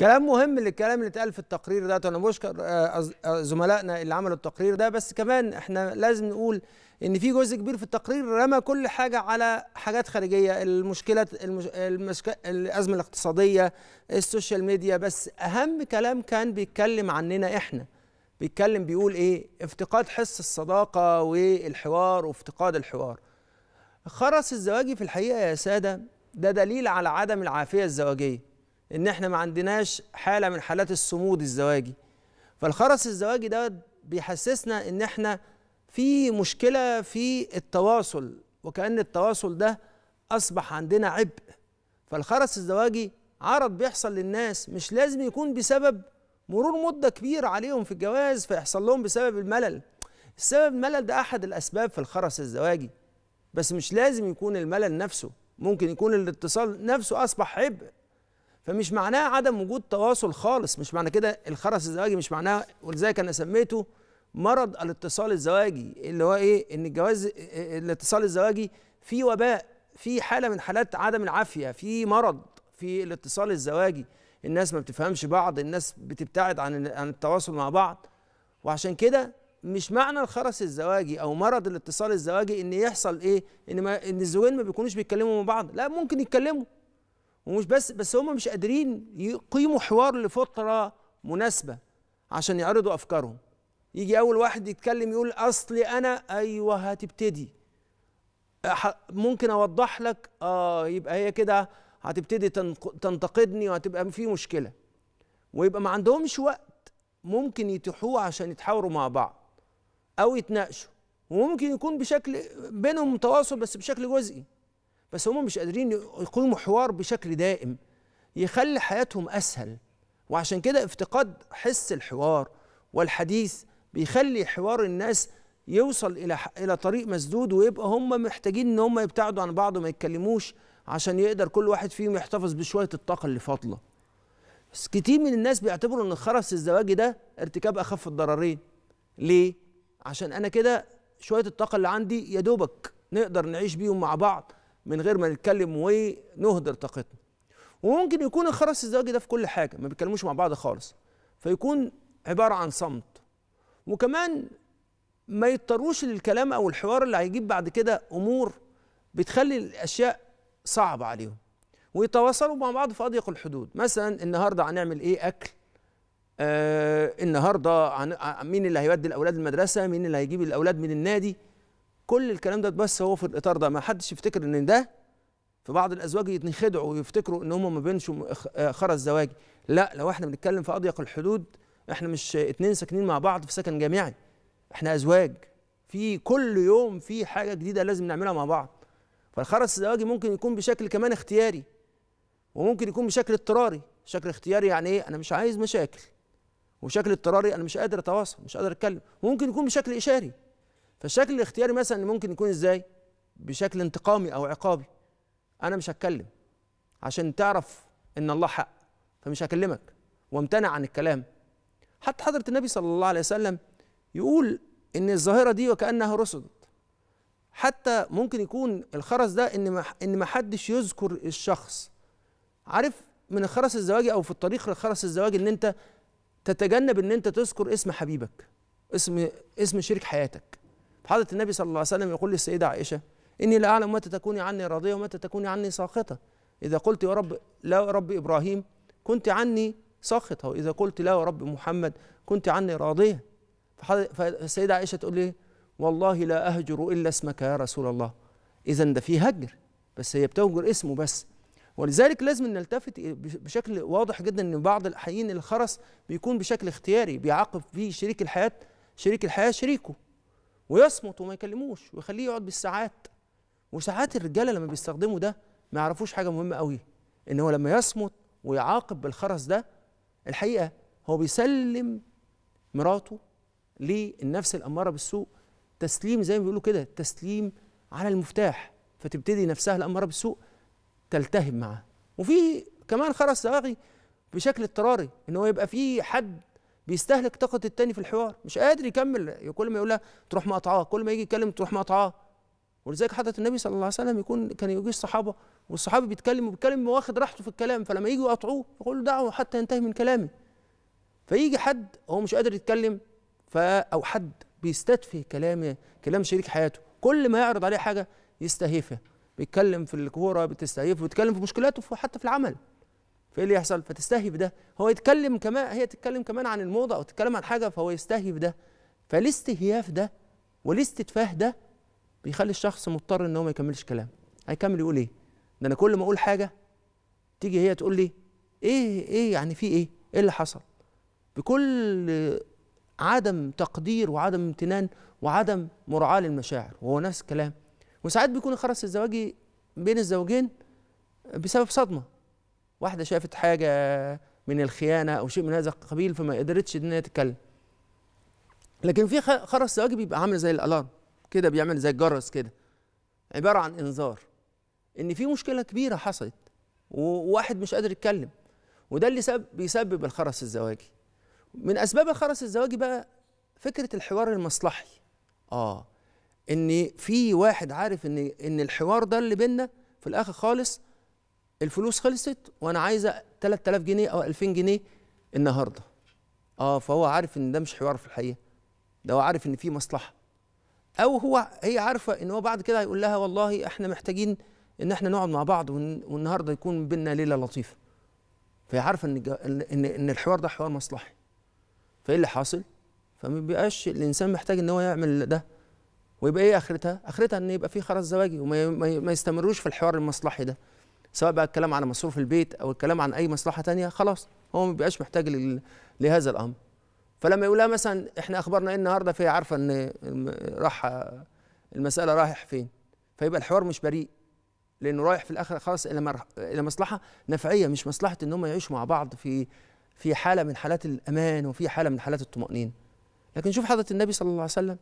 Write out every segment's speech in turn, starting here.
كلام مهم للكلام اللي اتقال في التقرير ده انا بشكر آه، آه، زملائنا اللي عملوا التقرير ده بس كمان احنا لازم نقول ان في جزء كبير في التقرير رمى كل حاجه على حاجات خارجيه المشكله المش... المشك... الازمه الاقتصاديه السوشيال ميديا بس اهم كلام كان بيتكلم عننا احنا بيتكلم بيقول ايه افتقاد حس الصداقه والحوار وافتقاد الحوار خرس الزواجي في الحقيقه يا ساده ده دليل على عدم العافيه الزواجيه ان احنا ما عندناش حاله من حالات الصمود الزواجي فالخرس الزواجي ده بيحسسنا ان احنا في مشكله في التواصل وكان التواصل ده اصبح عندنا عبء فالخرس الزواجي عرض بيحصل للناس مش لازم يكون بسبب مرور مده كبيره عليهم في الجواز فيحصل لهم بسبب الملل السبب الملل ده احد الاسباب في الخرس الزواجي بس مش لازم يكون الملل نفسه ممكن يكون الاتصال نفسه اصبح عبء فمش معناه عدم وجود تواصل خالص مش معنى كده الخرس الزواجي مش معناه ولذلك انا سميته مرض الاتصال الزواجي اللي هو ايه ان الجواز الاتصال الزواجي في وباء في حاله من حالات عدم العافيه في مرض في الاتصال الزواجي الناس ما بتفهمش بعض الناس بتبتعد عن عن التواصل مع بعض وعشان كده مش معنى الخرس الزواجي او مرض الاتصال الزواجي ان يحصل ايه ان ما ان الزوجين ما بيكونوش بيتكلموا مع بعض لا ممكن يتكلموا ومش بس بس هم مش قادرين يقيموا حوار لفتره مناسبه عشان يعرضوا افكارهم يجي اول واحد يتكلم يقول اصلي انا ايوه هتبتدي ممكن اوضح لك اه يبقى هي كده هتبتدي تنتقدني وهتبقى في مشكله ويبقى ما عندهمش وقت ممكن يتيحوه عشان يتحاوروا مع بعض او يتناقشوا وممكن يكون بشكل بينهم تواصل بس بشكل جزئي بس هم مش قادرين يقوموا حوار بشكل دائم يخلي حياتهم اسهل وعشان كده افتقاد حس الحوار والحديث بيخلي حوار الناس يوصل الى الى طريق مسدود ويبقى هم محتاجين ان هم يبتعدوا عن بعض وما يتكلموش عشان يقدر كل واحد فيهم يحتفظ بشويه الطاقه اللي فاضله بس كتير من الناس بيعتبروا ان خرس الزواج ده ارتكاب اخف الضررين ليه عشان انا كده شويه الطاقه اللي عندي يا دوبك نقدر نعيش بيهم مع بعض من غير ما نتكلم ونهدر طاقتنا وممكن يكون الخرس الزواجي ده في كل حاجه ما بيتكلموش مع بعض خالص فيكون عباره عن صمت وكمان ما يضطروش للكلام او الحوار اللي هيجيب بعد كده امور بتخلي الاشياء صعبه عليهم ويتواصلوا مع بعض في اضيق الحدود مثلا النهارده هنعمل ايه اكل آه النهارده آه، مين اللي هيودي الاولاد المدرسه مين اللي هيجيب الاولاد من النادي كل الكلام ده بس هو في الاطار ده ما حدش يفتكر ان ده في بعض الازواج يتنخدعوا ويفتكروا ان هم ما بينش خرز زواجي لا لو احنا بنتكلم في اضيق الحدود احنا مش اتنين ساكنين مع بعض في سكن جامعي احنا ازواج في كل يوم في حاجه جديده لازم نعملها مع بعض فالخرس الزواجي ممكن يكون بشكل كمان اختياري وممكن يكون بشكل اضطراري شكل اختياري يعني ايه انا مش عايز مشاكل وشكل اضطراري انا مش قادر اتواصل مش قادر اتكلم وممكن يكون بشكل اشاري فالشكل الاختياري مثلا ممكن يكون ازاي بشكل انتقامي او عقابي انا مش هتكلم عشان تعرف ان الله حق فمش هكلمك وامتنع عن الكلام حتى حضره النبي صلى الله عليه وسلم يقول ان الظاهره دي وكانها رصدت حتى ممكن يكون الخرس ده ان ما ان ما حدش يذكر الشخص عارف من الخرس الزواجي او في الطريق للخرس الزواجي ان انت تتجنب ان انت تذكر اسم حبيبك اسم اسم شريك حياتك حضرة النبي صلى الله عليه وسلم يقول للسيدة عائشة إني لا أعلم متى تكوني عني راضية ومتى تكوني عني ساخطة إذا قلت يا رب لا يا رب إبراهيم كنت عني ساخطة وإذا قلت لا يا رب محمد كنت عني راضية فالسيدة عائشة تقول لي والله لا أهجر إلا اسمك يا رسول الله إذا ده فيه هجر بس هي بتهجر اسمه بس ولذلك لازم نلتفت بشكل واضح جدا ان بعض الاحيان الخرس بيكون بشكل اختياري بيعاقب فيه شريك الحياه شريك الحياه شريكه ويصمت وما يكلموش ويخليه يقعد بالساعات وساعات الرجاله لما بيستخدموا ده ما يعرفوش حاجه مهمه قوي ان هو لما يصمت ويعاقب بالخرس ده الحقيقه هو بيسلم مراته للنفس الاماره بالسوء تسليم زي ما بيقولوا كده تسليم على المفتاح فتبتدي نفسها الاماره بالسوء تلتهم معاه وفي كمان خرس صاغي بشكل اضطراري ان هو يبقى في حد بيستهلك طاقه التاني في الحوار مش قادر يكمل كل ما يقولها تروح مقطعاه كل ما يجي يتكلم تروح مقطعاه ولذلك حضره النبي صلى الله عليه وسلم يكون كان يجي الصحابه والصحابي بيتكلم وبيتكلم واخد راحته في الكلام فلما يجي يقطعوه يقول دعوه حتى ينتهي من كلامي فيجي حد هو مش قادر يتكلم ف او حد بيستدفي كلام كلام شريك حياته كل ما يعرض عليه حاجه يستهيفها بيتكلم في الكوره بتستهيفه بيتكلم في مشكلاته حتى في العمل فايه اللي يحصل فتستهي بده هو يتكلم كمان هي تتكلم كمان عن الموضه او تتكلم عن حاجه فهو يستهي بده فالاستهياف ده والاستدفاه ده بيخلي الشخص مضطر ان هو ما يكملش كلام هيكمل يقول ايه ده انا كل ما اقول حاجه تيجي هي تقول لي ايه ايه يعني في ايه ايه اللي حصل بكل عدم تقدير وعدم امتنان وعدم مراعاه للمشاعر وهو نفس الكلام وساعات بيكون الخرس الزواجي بين الزوجين بسبب صدمه واحده شافت حاجه من الخيانه او شيء من هذا القبيل فما قدرتش ان هي تتكلم لكن في خرس زواج بيبقى عامل زي الالارم كده بيعمل زي الجرس كده عباره عن انذار ان في مشكله كبيره حصلت وواحد مش قادر يتكلم وده اللي سبب بيسبب الخرس الزواجي من اسباب الخرس الزواجي بقى فكره الحوار المصلحي اه ان في واحد عارف ان ان الحوار ده اللي بينا في الاخر خالص الفلوس خلصت وانا عايزه 3000 جنيه او 2000 جنيه النهارده اه فهو عارف ان ده مش حوار في الحقيقه ده هو عارف ان في مصلحه او هو هي عارفه ان هو بعد كده هيقول لها والله احنا محتاجين ان احنا نقعد مع بعض والنهارده يكون بينا ليله لطيفه فهي عارفه ان ان ان الحوار ده حوار مصلحي فايه اللي حاصل فما بيبقاش الانسان محتاج ان هو يعمل ده ويبقى ايه اخرتها اخرتها ان يبقى في خرز زواجي وما يستمروش في الحوار المصلحي ده سواء بقى الكلام عن مصروف البيت او الكلام عن اي مصلحه تانية خلاص هو ما بيبقاش محتاج لهذا الامر فلما يقولها مثلا احنا اخبرنا ايه النهارده فهي عارفه ان راح المساله رايح فين فيبقى الحوار مش بريء لانه رايح في الاخر خلاص الى الى مصلحه نفعيه مش مصلحه ان هم يعيشوا مع بعض في في حاله من حالات الامان وفي حاله من حالات الطمانينه لكن شوف حضره النبي صلى الله عليه وسلم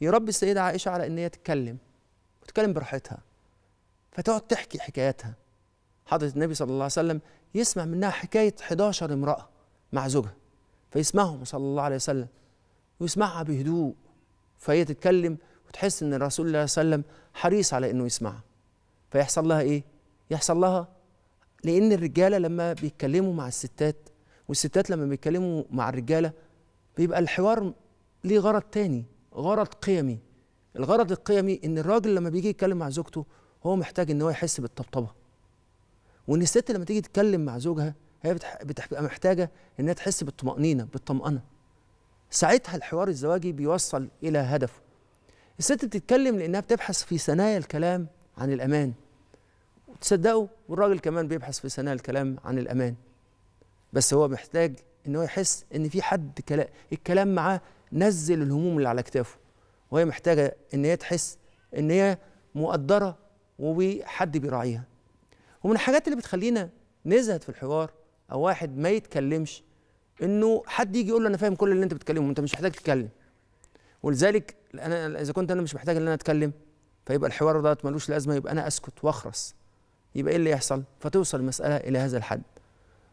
يربي السيده عائشه على ان هي تتكلم وتتكلم براحتها فتقعد تحكي حكاياتها حضرة النبي صلى الله عليه وسلم يسمع منها حكاية 11 امرأة مع زوجها فيسمعهم صلى الله عليه وسلم ويسمعها بهدوء فهي تتكلم وتحس ان الرسول صلى الله عليه وسلم حريص على انه يسمعها فيحصل لها ايه؟ يحصل لها لان الرجاله لما بيتكلموا مع الستات والستات لما بيتكلموا مع الرجاله بيبقى الحوار ليه غرض تاني غرض قيمي الغرض القيمي ان الراجل لما بيجي يتكلم مع زوجته هو محتاج ان هو يحس بالطبطبه وان الست لما تيجي تتكلم مع زوجها هي بتبقى محتاجه انها تحس بالطمانينه بالطمانه ساعتها الحوار الزواجي بيوصل الى هدفه الست بتتكلم لانها بتبحث في ثنايا الكلام عن الامان وتصدقوا والراجل كمان بيبحث في ثنايا الكلام عن الامان بس هو محتاج ان هو يحس ان في حد كلا الكلام معاه نزل الهموم اللي على كتافه وهي محتاجه ان هي تحس ان هي مقدره وحد بيراعيها ومن الحاجات اللي بتخلينا نزهد في الحوار او واحد ما يتكلمش انه حد يجي يقول له انا فاهم كل اللي انت بتتكلمه انت مش محتاج تتكلم ولذلك انا اذا كنت انا مش محتاج ان انا اتكلم فيبقى الحوار ده ملوش لازمه يبقى انا اسكت واخرس يبقى ايه اللي يحصل فتوصل المساله الى هذا الحد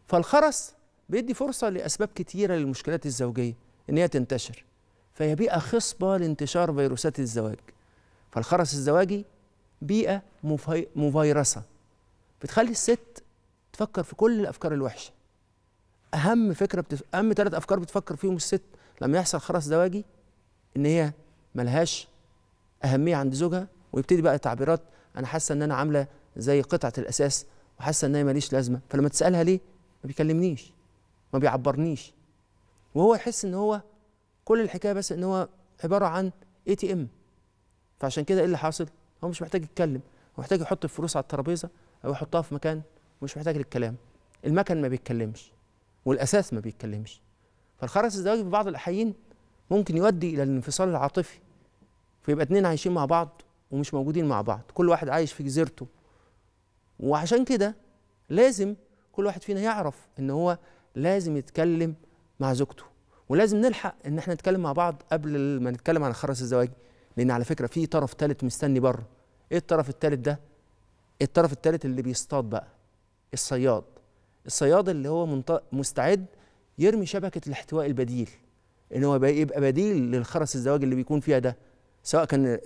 فالخرس بيدي فرصه لاسباب كتيره للمشكلات الزوجيه ان هي تنتشر فهي بيئه خصبه لانتشار فيروسات الزواج فالخرس الزواجي بيئه مفيرسه بتخلي الست تفكر في كل الافكار الوحشه اهم فكره بتف... اهم ثلاث افكار بتفكر فيهم الست لما يحصل خرس زواجي ان هي ملهاش اهميه عند زوجها ويبتدي بقى تعبيرات انا حاسه ان انا عامله زي قطعه الاساس وحاسه ان هي ماليش لازمه فلما تسالها ليه ما بيكلمنيش ما بيعبرنيش وهو يحس ان هو كل الحكايه بس ان هو عباره عن اي تي ام فعشان كده ايه اللي حاصل هو مش محتاج يتكلم هو محتاج يحط الفلوس على الترابيزه اروح احطها في مكان مش محتاج للكلام المكن ما بيتكلمش والاساس ما بيتكلمش فالخرس الزواجي في بعض الاحيان ممكن يؤدي الى الانفصال العاطفي فيبقى اتنين عايشين مع بعض ومش موجودين مع بعض كل واحد عايش في جزيرته وعشان كده لازم كل واحد فينا يعرف ان هو لازم يتكلم مع زوجته ولازم نلحق ان احنا نتكلم مع بعض قبل ما نتكلم عن خرس الزواج لان على فكره في طرف ثالث مستني بره ايه الطرف الثالث ده الطرف الثالث اللي بيصطاد بقى الصياد الصياد اللي هو مستعد يرمي شبكه الاحتواء البديل ان هو يبقى بديل للخرس الزواج اللي بيكون فيها ده سواء كان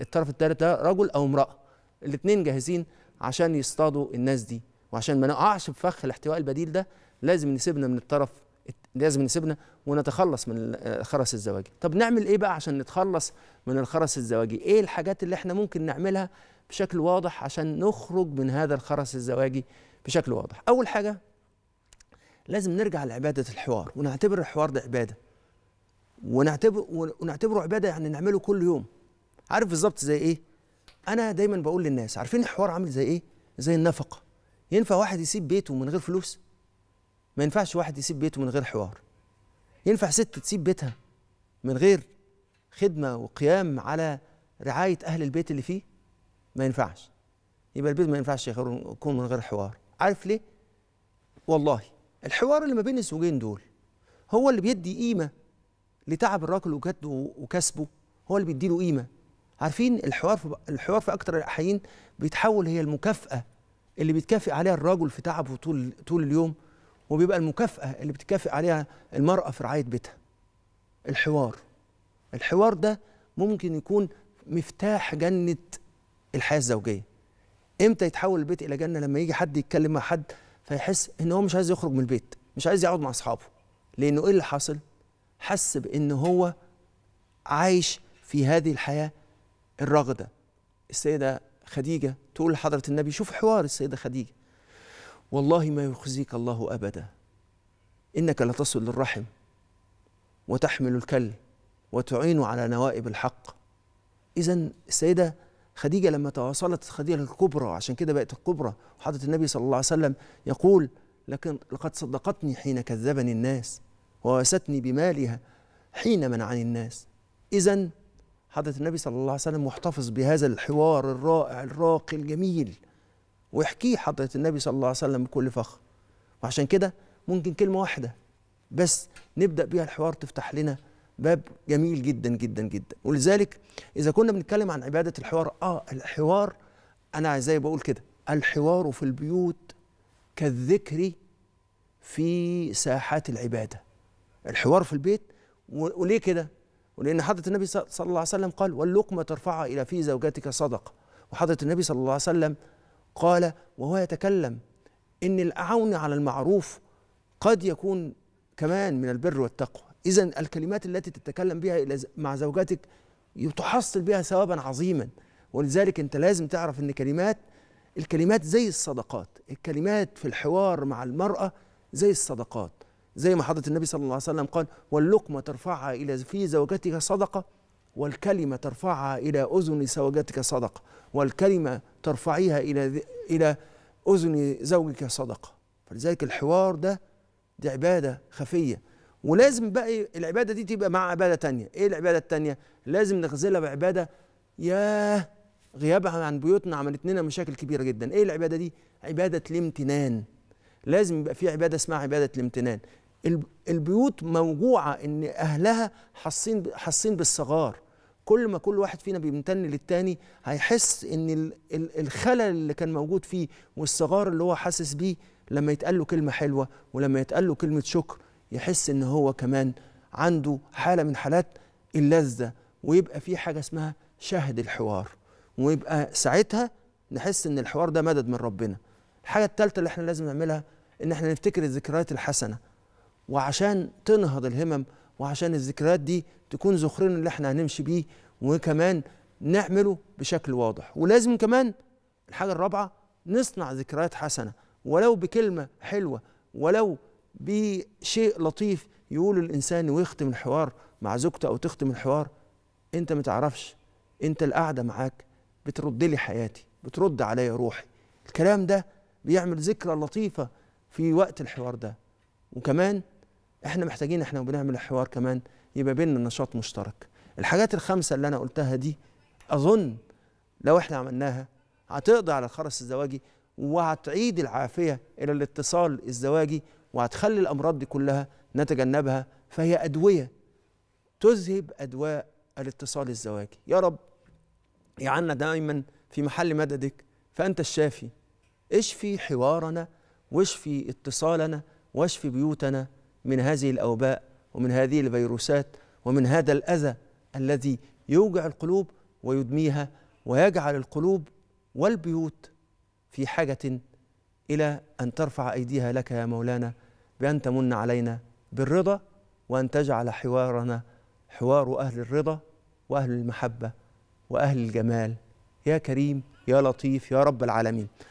الطرف الثالث ده رجل او امراه الاثنين جاهزين عشان يصطادوا الناس دي وعشان ما نقعش في فخ الاحتواء البديل ده لازم نسيبنا من الطرف لازم نسيبنا ونتخلص من آه، الخرس الزواجي طب نعمل ايه بقى عشان نتخلص من الخرس الزواجي ايه الحاجات اللي احنا ممكن نعملها بشكل واضح عشان نخرج من هذا الخرس الزواجي بشكل واضح اول حاجه لازم نرجع لعباده الحوار ونعتبر الحوار ده عباده ونعتبر ونعتبره عباده يعني نعمله كل يوم عارف بالظبط زي ايه انا دايما بقول للناس عارفين الحوار عامل زي ايه زي النفقه ينفع واحد يسيب بيته من غير فلوس ما ينفعش واحد يسيب بيته من غير حوار ينفع ست تسيب بيتها من غير خدمه وقيام على رعايه اهل البيت اللي فيه ما ينفعش يبقى البيت ما ينفعش يكون من غير حوار عارف ليه والله الحوار اللي ما بين الزوجين دول هو اللي بيدي قيمه لتعب الراجل وجده وكسبه هو اللي بيديله قيمه عارفين الحوار في الحوار في اكتر الاحيان بيتحول هي المكافاه اللي بيتكافئ عليها الرجل في تعبه طول طول اليوم وبيبقى المكافاه اللي بتكافئ عليها المراه في رعايه بيتها الحوار الحوار ده ممكن يكون مفتاح جنه الحياه الزوجيه امتى يتحول البيت الى جنه لما يجي حد يتكلم مع حد فيحس ان هو مش عايز يخرج من البيت مش عايز يقعد مع اصحابه لانه ايه اللي حصل حس بان هو عايش في هذه الحياه الرغده السيده خديجه تقول لحضره النبي شوف حوار السيده خديجه والله ما يخزيك الله ابدا انك لتصل الرحم وتحمل الكل وتعين على نوائب الحق اذا السيده خديجه لما تواصلت خديجه الكبرى عشان كده بقت الكبرى وحضره النبي صلى الله عليه وسلم يقول لكن لقد صدقتني حين كذبني الناس ووستني بمالها حين منعني الناس اذا حضره النبي صلى الله عليه وسلم محتفظ بهذا الحوار الرائع الراقي الجميل ويحكيه حضره النبي صلى الله عليه وسلم بكل فخر وعشان كده ممكن كلمه واحده بس نبدا بيها الحوار تفتح لنا باب جميل جدا جدا جدا ولذلك اذا كنا بنتكلم عن عباده الحوار اه الحوار انا زي بقول كده الحوار في البيوت كالذكر في ساحات العباده الحوار في البيت وليه كده ولان حضره النبي صلى الله عليه وسلم قال واللقمه ترفعها الى في زوجتك صدقه وحضره النبي صلى الله عليه وسلم قال وهو يتكلم ان الاعون على المعروف قد يكون كمان من البر والتقوى إذا الكلمات التي تتكلم بها مع زوجاتك تحصل بها ثوابا عظيما ولذلك أنت لازم تعرف أن كلمات الكلمات زي الصدقات الكلمات في الحوار مع المرأة زي الصدقات زي ما حضرة النبي صلى الله عليه وسلم قال واللقمة ترفعها إلى في زوجتك صدقة والكلمة ترفعها إلى أذن زوجتك صدقة والكلمة ترفعيها إلى إلى أذن زوجك صدقة فلذلك الحوار ده دي عبادة خفية ولازم بقى إيه، العباده دي تبقى مع عباده تانية ايه العباده التانية لازم نغزلها بعباده ياه غيابها عن بيوتنا عملت لنا مشاكل كبيره جدا ايه العباده دي عباده الامتنان لازم يبقى في عباده اسمها عباده الامتنان البيوت موجوعه ان اهلها حاسين حاسين بالصغار كل ما كل واحد فينا بيمتن للتاني هيحس ان الخلل اللي كان موجود فيه والصغار اللي هو حاسس بيه لما يتقال له كلمه حلوه ولما يتقال له كلمه شكر يحس ان هو كمان عنده حاله من حالات اللذه ويبقى في حاجه اسمها شهد الحوار ويبقى ساعتها نحس ان الحوار ده مدد من ربنا الحاجه الثالثه اللي احنا لازم نعملها ان احنا نفتكر الذكريات الحسنه وعشان تنهض الهمم وعشان الذكريات دي تكون ذخرنا اللي احنا هنمشي بيه وكمان نعمله بشكل واضح ولازم كمان الحاجه الرابعه نصنع ذكريات حسنه ولو بكلمه حلوه ولو بشيء لطيف يقول الانسان ويختم الحوار مع زوجته او تختم الحوار انت ما تعرفش انت القعده معاك بترد لي حياتي بترد عليا روحي الكلام ده بيعمل ذكرى لطيفه في وقت الحوار ده وكمان احنا محتاجين احنا وبنعمل الحوار كمان يبقى بيننا نشاط مشترك الحاجات الخمسه اللي انا قلتها دي اظن لو احنا عملناها هتقضي على الخرس الزواجي وهتعيد العافيه الى الاتصال الزواجي وهتخلي الامراض دي كلها نتجنبها فهي ادويه تذهب ادواء الاتصال الزواجي يا رب يعنا دائما في محل مددك فانت الشافي اشفي حوارنا واشفي اتصالنا واشفي بيوتنا من هذه الاوباء ومن هذه الفيروسات ومن هذا الاذى الذي يوجع القلوب ويدميها ويجعل القلوب والبيوت في حاجه الى ان ترفع ايديها لك يا مولانا بأن تمن علينا بالرضا وأن تجعل حوارنا حوار أهل الرضا وأهل المحبة وأهل الجمال يا كريم يا لطيف يا رب العالمين